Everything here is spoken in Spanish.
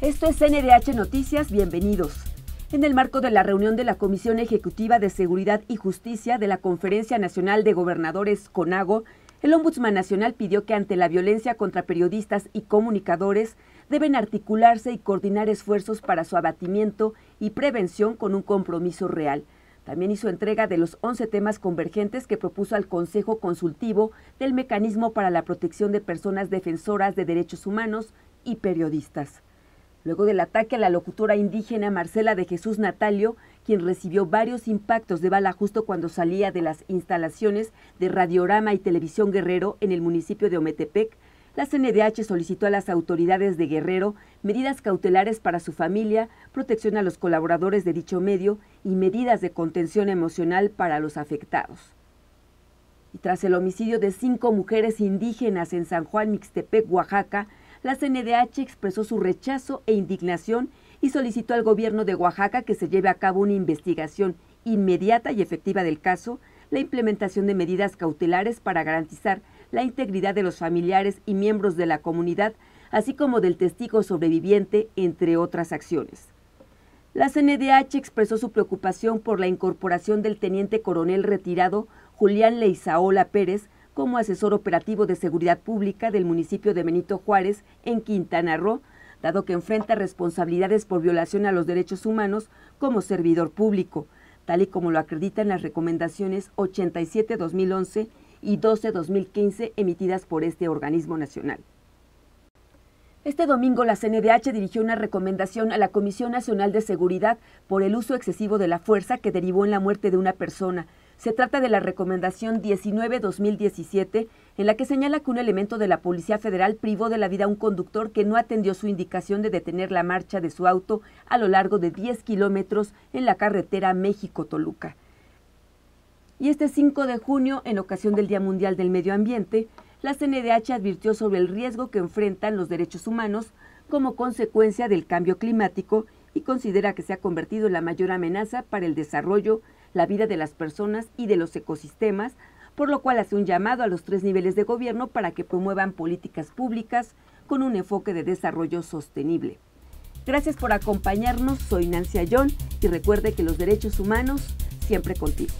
Esto es NDH Noticias, bienvenidos. En el marco de la reunión de la Comisión Ejecutiva de Seguridad y Justicia de la Conferencia Nacional de Gobernadores CONAGO, el Ombudsman Nacional pidió que ante la violencia contra periodistas y comunicadores deben articularse y coordinar esfuerzos para su abatimiento y prevención con un compromiso real. También hizo entrega de los 11 temas convergentes que propuso al Consejo Consultivo del Mecanismo para la Protección de Personas Defensoras de Derechos Humanos y Periodistas luego del ataque a la locutora indígena Marcela de Jesús Natalio, quien recibió varios impactos de bala justo cuando salía de las instalaciones de Radiorama y Televisión Guerrero en el municipio de Ometepec, la CNDH solicitó a las autoridades de Guerrero medidas cautelares para su familia, protección a los colaboradores de dicho medio y medidas de contención emocional para los afectados. Y tras el homicidio de cinco mujeres indígenas en San Juan Mixtepec, Oaxaca, la CNDH expresó su rechazo e indignación y solicitó al gobierno de Oaxaca que se lleve a cabo una investigación inmediata y efectiva del caso, la implementación de medidas cautelares para garantizar la integridad de los familiares y miembros de la comunidad, así como del testigo sobreviviente, entre otras acciones. La CNDH expresó su preocupación por la incorporación del teniente coronel retirado Julián Leizaola Pérez como asesor operativo de seguridad pública del municipio de Benito Juárez en Quintana Roo, dado que enfrenta responsabilidades por violación a los derechos humanos como servidor público, tal y como lo acreditan las recomendaciones 87-2011 y 12-2015 emitidas por este organismo nacional. Este domingo la CNDH dirigió una recomendación a la Comisión Nacional de Seguridad por el uso excesivo de la fuerza que derivó en la muerte de una persona, se trata de la recomendación 19-2017, en la que señala que un elemento de la Policía Federal privó de la vida a un conductor que no atendió su indicación de detener la marcha de su auto a lo largo de 10 kilómetros en la carretera México-Toluca. Y este 5 de junio, en ocasión del Día Mundial del Medio Ambiente, la CNDH advirtió sobre el riesgo que enfrentan los derechos humanos como consecuencia del cambio climático y considera que se ha convertido en la mayor amenaza para el desarrollo la vida de las personas y de los ecosistemas, por lo cual hace un llamado a los tres niveles de gobierno para que promuevan políticas públicas con un enfoque de desarrollo sostenible. Gracias por acompañarnos, soy Nancy Ayón y recuerde que los derechos humanos siempre contigo.